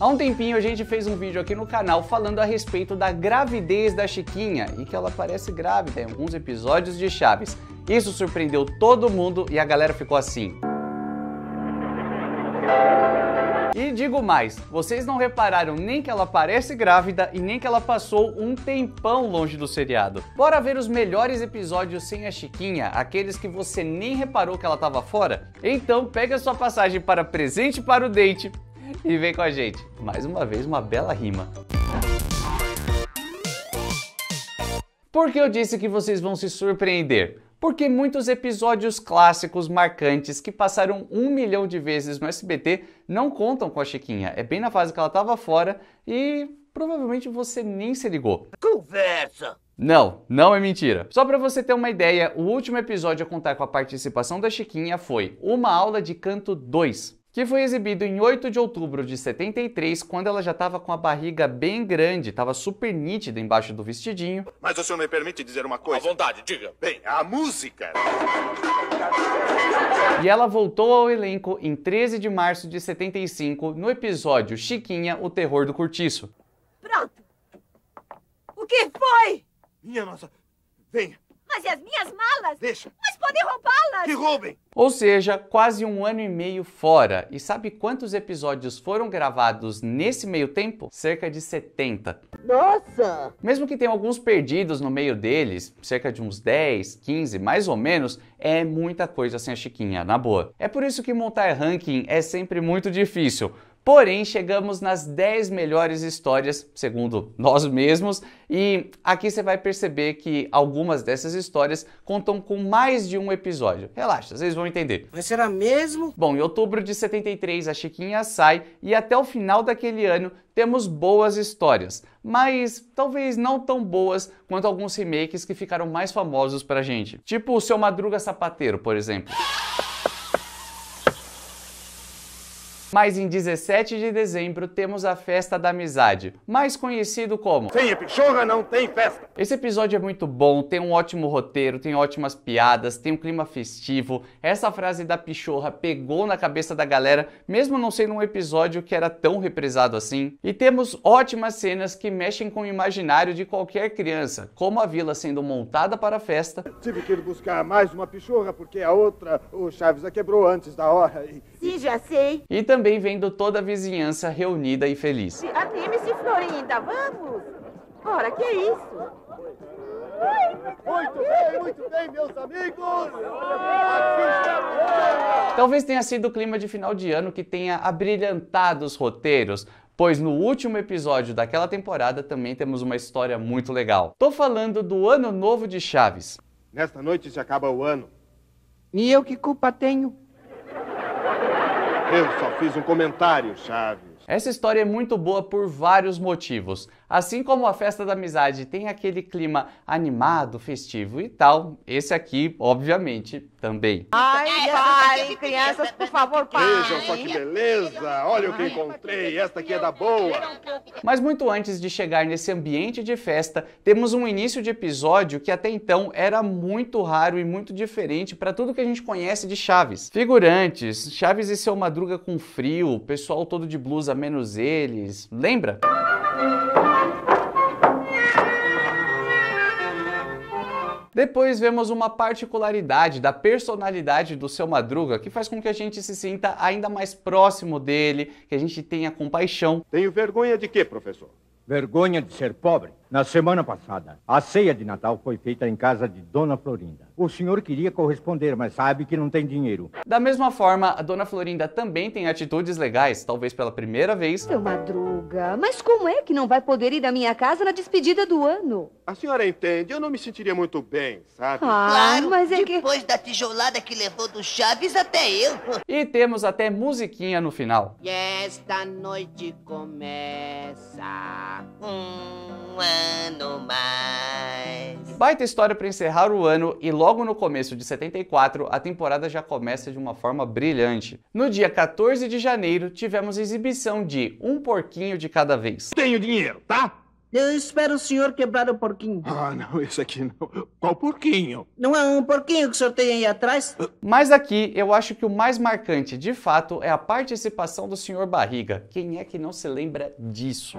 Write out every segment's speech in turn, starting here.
Há um tempinho a gente fez um vídeo aqui no canal falando a respeito da gravidez da Chiquinha e que ela parece grávida em alguns episódios de Chaves. Isso surpreendeu todo mundo e a galera ficou assim. E digo mais, vocês não repararam nem que ela parece grávida e nem que ela passou um tempão longe do seriado. Bora ver os melhores episódios sem a Chiquinha, aqueles que você nem reparou que ela estava fora? Então pega sua passagem para presente para o date, e vem com a gente. Mais uma vez, uma bela rima. Por que eu disse que vocês vão se surpreender? Porque muitos episódios clássicos marcantes que passaram um milhão de vezes no SBT não contam com a Chiquinha. É bem na fase que ela estava fora e provavelmente você nem se ligou. Conversa! Não, não é mentira. Só para você ter uma ideia, o último episódio a contar com a participação da Chiquinha foi Uma Aula de Canto 2 que foi exibido em 8 de outubro de 73, quando ela já estava com a barriga bem grande, estava super nítida embaixo do vestidinho. Mas o senhor me permite dizer uma coisa? À vontade, diga. Bem, a música. E ela voltou ao elenco em 13 de março de 75, no episódio Chiquinha, o terror do cortiço. Pronto. O que foi? Minha nossa, venha. Mas e as minhas malas? Deixa. Mas podem roubá-las. Que roubem. Ou seja, quase um ano e meio fora. E sabe quantos episódios foram gravados nesse meio tempo? Cerca de 70. Nossa! Mesmo que tenha alguns perdidos no meio deles, cerca de uns 10, 15, mais ou menos, é muita coisa sem a Chiquinha, na boa. É por isso que montar ranking é sempre muito difícil. Porém, chegamos nas 10 melhores histórias, segundo nós mesmos, e aqui você vai perceber que algumas dessas histórias contam com mais de um episódio. Relaxa, vocês vão entender. Mas será mesmo? Bom, em outubro de 73 a Chiquinha sai e até o final daquele ano temos boas histórias, mas talvez não tão boas quanto alguns remakes que ficaram mais famosos pra gente. Tipo o Seu Madruga Sapateiro, por exemplo. Mas em 17 de dezembro temos a Festa da Amizade, mais conhecido como Sem pichorra não tem festa. Esse episódio é muito bom, tem um ótimo roteiro, tem ótimas piadas, tem um clima festivo. Essa frase da Pichorra pegou na cabeça da galera, mesmo não sendo um episódio que era tão represado assim. E temos ótimas cenas que mexem com o imaginário de qualquer criança, como a vila sendo montada para a festa. Tive que ir buscar mais uma pichorra porque a outra, o Chaves a quebrou antes da hora. E... Sim, já sei. E também também vendo toda a vizinhança reunida e feliz. Anime-se, Florinda, vamos! Ora, que é isso? Muito bem, muito bem, meus amigos! Talvez tenha sido o clima de final de ano que tenha abrilhantado os roteiros, pois no último episódio daquela temporada também temos uma história muito legal. Tô falando do Ano Novo de Chaves. Nesta noite se acaba o ano. E eu que culpa tenho? Eu só fiz um comentário, Chaves. Essa história é muito boa por vários motivos. Assim como a festa da amizade tem aquele clima animado, festivo e tal, esse aqui, obviamente, também. Ai, pai, é, crianças, por favor, pai. Vejam só que beleza, olha o que encontrei, esta aqui é da boa. Mas muito antes de chegar nesse ambiente de festa, temos um início de episódio que até então era muito raro e muito diferente para tudo que a gente conhece de Chaves. Figurantes, Chaves e seu Madruga com frio, pessoal todo de blusa menos eles, lembra? Depois vemos uma particularidade da personalidade do seu Madruga que faz com que a gente se sinta ainda mais próximo dele, que a gente tenha compaixão. Tenho vergonha de quê, professor? Vergonha de ser pobre. Na semana passada, a ceia de Natal foi feita em casa de Dona Florinda. O senhor queria corresponder, mas sabe que não tem dinheiro. Da mesma forma, a Dona Florinda também tem atitudes legais, talvez pela primeira vez. Seu Madruga, mas como é que não vai poder ir à minha casa na despedida do ano? A senhora entende, eu não me sentiria muito bem, sabe? Ah, claro, mas é depois que... da tijolada que levou do Chaves até eu. E temos até musiquinha no final. E esta noite começa... Hum, é ano mais. Baita história para encerrar o ano e logo no começo de 74, a temporada já começa de uma forma brilhante. No dia 14 de janeiro, tivemos a exibição de Um Porquinho de Cada Vez. Tenho dinheiro, tá? Eu espero o senhor quebrar o porquinho. Ah, não, esse aqui não. Qual porquinho? Não é um porquinho que o senhor tem aí atrás? Mas aqui eu acho que o mais marcante, de fato, é a participação do senhor Barriga. Quem é que não se lembra disso?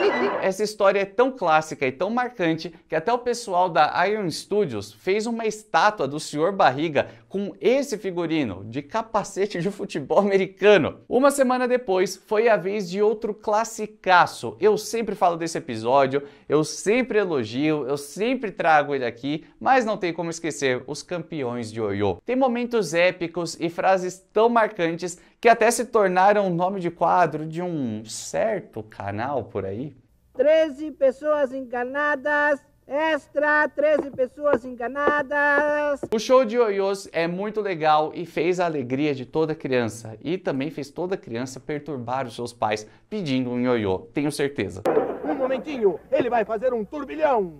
Essa história é tão clássica e tão marcante que até o pessoal da Iron Studios fez uma estátua do Sr. Barriga com esse figurino de capacete de futebol americano. Uma semana depois foi a vez de outro classicaço. Eu sempre falo desse episódio, eu sempre elogio, eu sempre trago ele aqui, mas não tem como esquecer os campeões de Oyo. Tem momentos épicos e frases tão marcantes que até se tornaram o nome de quadro de um certo canal por aí. 13 pessoas enganadas. Extra, 13 pessoas enganadas. O show de ioiôs é muito legal e fez a alegria de toda criança. E também fez toda criança perturbar os seus pais pedindo um ioiô, tenho certeza. Um momentinho, ele vai fazer um turbilhão.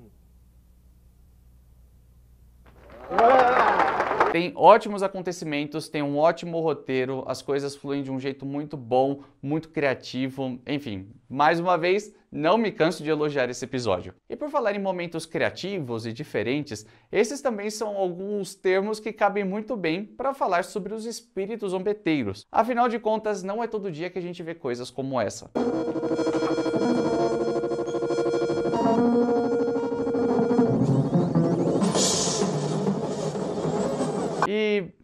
Ah! Tem ótimos acontecimentos, tem um ótimo roteiro, as coisas fluem de um jeito muito bom, muito criativo, enfim. Mais uma vez, não me canso de elogiar esse episódio. E por falar em momentos criativos e diferentes, esses também são alguns termos que cabem muito bem para falar sobre os espíritos zombeteiros. Afinal de contas, não é todo dia que a gente vê coisas como essa.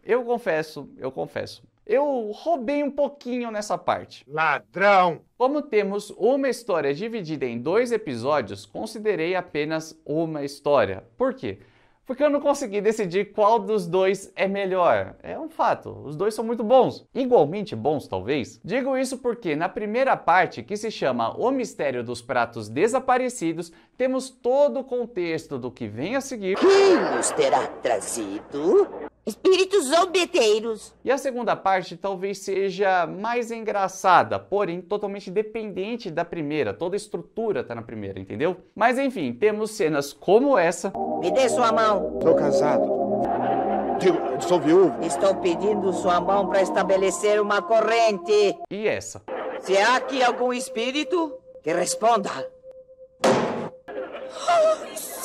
eu confesso, eu confesso, eu roubei um pouquinho nessa parte. Ladrão! Como temos uma história dividida em dois episódios, considerei apenas uma história. Por quê? Porque eu não consegui decidir qual dos dois é melhor. É um fato, os dois são muito bons. Igualmente bons, talvez. Digo isso porque na primeira parte, que se chama O Mistério dos Pratos Desaparecidos, temos todo o contexto do que vem a seguir. Quem nos terá trazido? espíritos zombeteiros. E a segunda parte talvez seja mais engraçada, porém totalmente dependente da primeira. Toda a estrutura tá na primeira, entendeu? Mas enfim, temos cenas como essa. Me dê sua mão. Tô casado. sou viúvo. Estou pedindo sua mão para estabelecer uma corrente. E essa? Se há aqui algum espírito, que responda. Oh,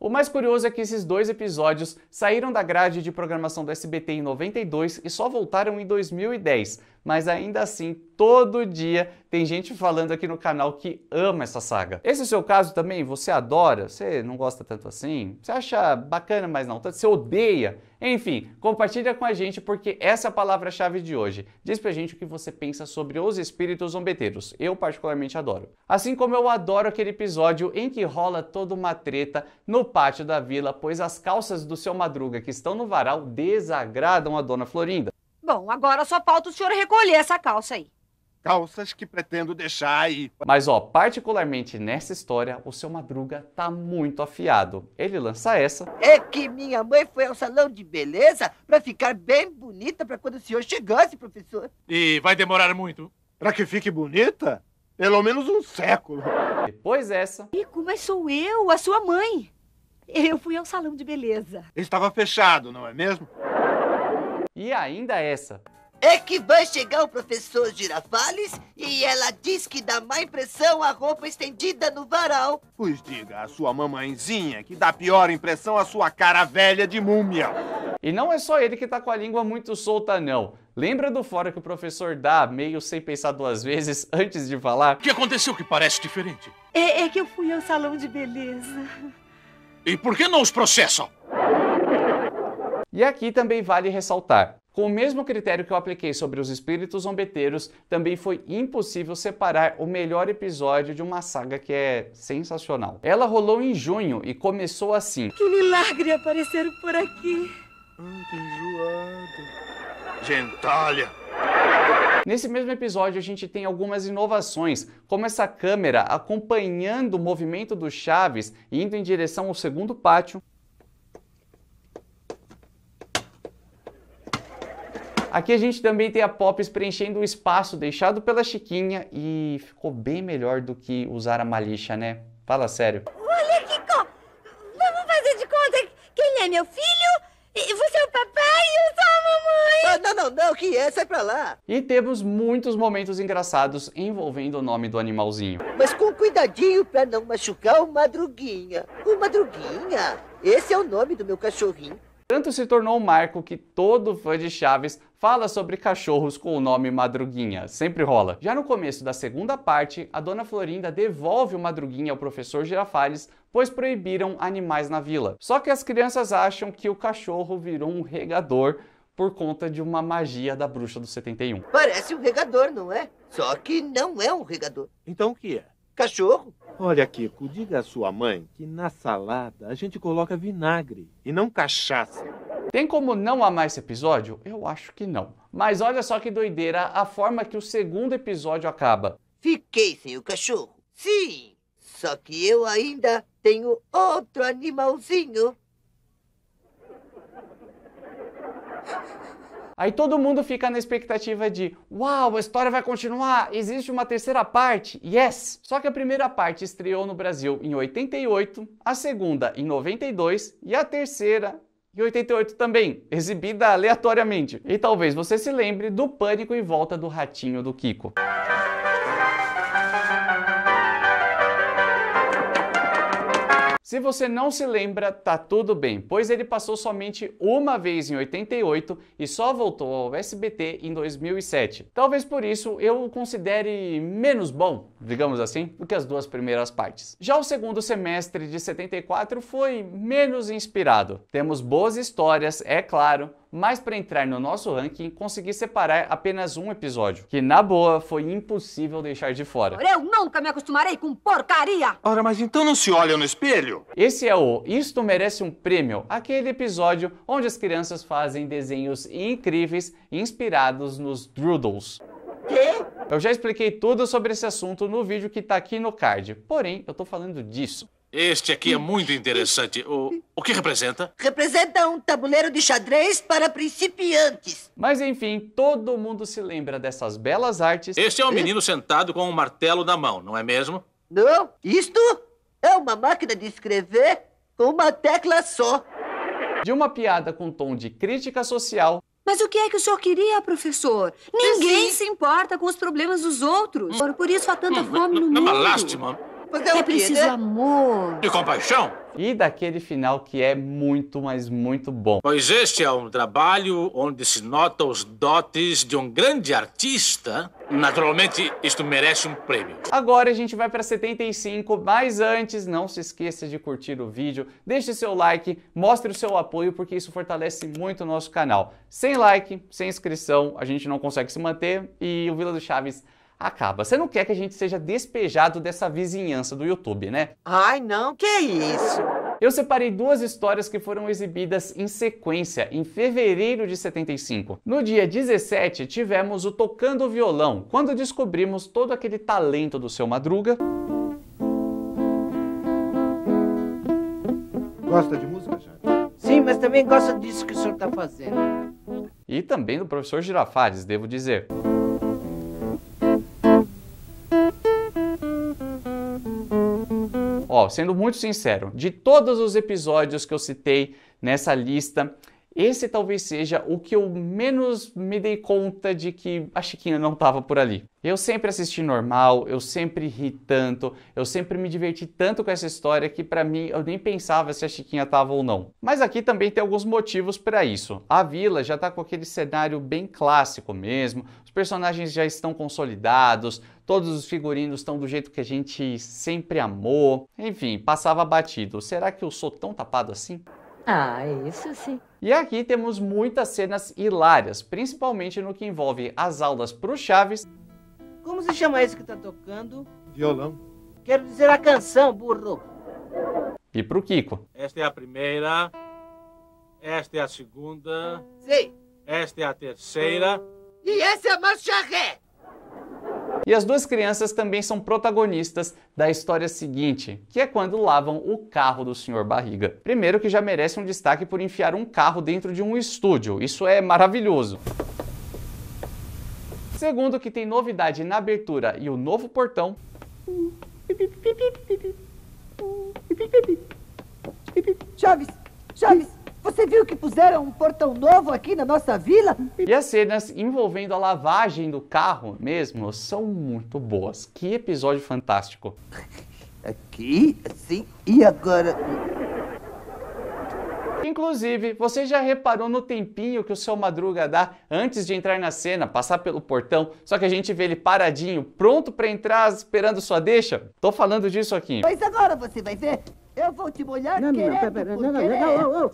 o mais curioso é que esses dois episódios saíram da grade de programação do SBT em 92 e só voltaram em 2010, mas ainda assim, todo dia tem gente falando aqui no canal que ama essa saga. Esse é o seu caso também? Você adora? Você não gosta tanto assim? Você acha bacana, mas não tanto? Você odeia? Enfim, compartilha com a gente porque essa é a palavra-chave de hoje. Diz pra gente o que você pensa sobre os espíritos zombeteiros. Eu particularmente adoro. Assim como eu adoro aquele episódio em que rola toda uma treta no pátio da vila, pois as calças do seu Madruga que estão no varal desagradam a dona Florinda. Bom, agora só falta o senhor recolher essa calça aí. Calças que pretendo deixar aí. Mas ó, particularmente nessa história, o seu Madruga tá muito afiado. Ele lança essa. É que minha mãe foi ao salão de beleza pra ficar bem bonita pra quando o senhor chegasse, professor. E vai demorar muito? Pra que fique bonita? Pelo menos um século. Depois essa. Rico, mas é sou eu, a sua mãe. Eu fui ao salão de beleza. Estava fechado, não é mesmo? E ainda essa. É que vai chegar o professor Girafales e ela diz que dá má impressão a roupa estendida no varal. Pois diga a sua mamãezinha que dá pior impressão a sua cara velha de múmia. E não é só ele que tá com a língua muito solta, não. Lembra do fora que o professor dá, meio sem pensar duas vezes, antes de falar? O que aconteceu que parece diferente? É, é que eu fui ao salão de beleza. E por que não os processam? E aqui também vale ressaltar: com o mesmo critério que eu apliquei sobre os espíritos zombeteiros, também foi impossível separar o melhor episódio de uma saga que é sensacional. Ela rolou em junho e começou assim: Que milagre aparecer por aqui! Hum, que enjoado. Gentalha! Nesse mesmo episódio, a gente tem algumas inovações, como essa câmera acompanhando o movimento do Chaves indo em direção ao segundo pátio, Aqui a gente também tem a Pops preenchendo o espaço deixado pela Chiquinha e ficou bem melhor do que usar a Malixa, né? Fala sério. Olha que co... Vamos fazer de conta que ele é meu filho, e você é o papai e eu sou ah, não, não, não, que é, sai pra lá. E temos muitos momentos engraçados envolvendo o nome do animalzinho. Mas com cuidadinho pra não machucar o Madruguinha. O Madruguinha, esse é o nome do meu cachorrinho. Tanto se tornou um marco que todo fã de Chaves fala sobre cachorros com o nome Madruguinha. Sempre rola. Já no começo da segunda parte, a dona Florinda devolve o Madruguinha ao professor Girafales, pois proibiram animais na vila. Só que as crianças acham que o cachorro virou um regador por conta de uma magia da bruxa do 71. Parece um regador, não é? Só que não é um regador. Então o que é? Cachorro? Olha, Kiko, diga à sua mãe que na salada a gente coloca vinagre e não cachaça. Tem como não amar esse episódio? Eu acho que não. Mas olha só que doideira a forma que o segundo episódio acaba. Fiquei sem o cachorro. Sim, só que eu ainda tenho outro animalzinho. Aí todo mundo fica na expectativa de: uau, a história vai continuar, existe uma terceira parte, yes! Só que a primeira parte estreou no Brasil em 88, a segunda em 92 e a terceira em 88 também, exibida aleatoriamente. E talvez você se lembre do pânico em volta do ratinho do Kiko. Se você não se lembra, tá tudo bem, pois ele passou somente uma vez em 88 e só voltou ao SBT em 2007. Talvez por isso eu o considere menos bom, digamos assim, do que as duas primeiras partes. Já o segundo semestre de 74 foi menos inspirado. Temos boas histórias, é claro, mas para entrar no nosso ranking, consegui separar apenas um episódio, que na boa foi impossível deixar de fora. Eu nunca me acostumarei com porcaria! Ora, mas então não se olha no espelho? Esse é o Isto Merece um Prêmio, aquele episódio onde as crianças fazem desenhos incríveis inspirados nos Droodles. Eu já expliquei tudo sobre esse assunto no vídeo que tá aqui no card, porém eu tô falando disso. Este aqui é muito interessante. O, o que representa? Representa um tabuleiro de xadrez para principiantes. Mas enfim, todo mundo se lembra dessas belas artes. Este é um menino sentado com um martelo na mão, não é mesmo? Não, isto é uma máquina de escrever com uma tecla só. De uma piada com tom de crítica social. Mas o que é que o senhor queria, professor? Ninguém Sim. se importa com os problemas dos outros. Por isso há tanta hum, fome no mundo. É uma lástima. Fazer é preciso né? amor. De compaixão? E daquele final que é muito, mas muito bom. Pois este é um trabalho onde se nota os dotes de um grande artista. Naturalmente, isto merece um prêmio. Agora a gente vai para 75, mas antes, não se esqueça de curtir o vídeo, deixe seu like, mostre o seu apoio, porque isso fortalece muito o nosso canal. Sem like, sem inscrição, a gente não consegue se manter e o Vila do Chaves acaba. Você não quer que a gente seja despejado dessa vizinhança do YouTube, né? Ai, não, que isso! Eu separei duas histórias que foram exibidas em sequência em fevereiro de 75. No dia 17, tivemos o Tocando Violão, quando descobrimos todo aquele talento do seu Madruga. Gosta de música, Jair? Sim, mas também gosta disso que o senhor está fazendo. E também do professor Girafales, devo dizer. sendo muito sincero, de todos os episódios que eu citei nessa lista, esse talvez seja o que eu menos me dei conta de que a Chiquinha não estava por ali. Eu sempre assisti normal, eu sempre ri tanto, eu sempre me diverti tanto com essa história que para mim eu nem pensava se a Chiquinha estava ou não. Mas aqui também tem alguns motivos para isso. A vila já está com aquele cenário bem clássico mesmo, os personagens já estão consolidados, todos os figurinos estão do jeito que a gente sempre amou. Enfim, passava batido. Será que eu sou tão tapado assim? Ah, isso sim. E aqui temos muitas cenas hilárias, principalmente no que envolve as aulas pro Chaves. Como se chama esse que tá tocando? Violão. Quero dizer a canção, burro. E pro Kiko. Esta é a primeira. Esta é a segunda. Sim. Esta é a terceira. E essa é a marcha ré. E as duas crianças também são protagonistas da história seguinte, que é quando lavam o carro do Sr. Barriga. Primeiro que já merece um destaque por enfiar um carro dentro de um estúdio. Isso é maravilhoso. Segundo, que tem novidade na abertura e o novo portão. Chaves! Chaves! Você viu que puseram um portão novo aqui na nossa vila? E as cenas envolvendo a lavagem do carro mesmo são muito boas. Que episódio fantástico. Aqui, assim, e agora? Inclusive, você já reparou no tempinho que o seu Madruga dá antes de entrar na cena, passar pelo portão, só que a gente vê ele paradinho, pronto para entrar, esperando sua deixa? Tô falando disso aqui. Pois agora você vai ver eu vou te molhar não, querendo, não, pera, não, não, não,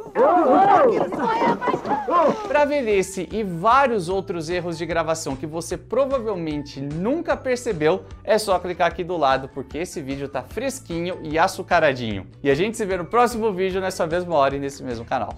é Pra ver esse e vários outros erros de gravação que você provavelmente nunca percebeu, é só clicar aqui do lado, porque esse vídeo tá fresquinho e açucaradinho. E a gente se vê no próximo vídeo, nessa mesma hora e nesse mesmo canal.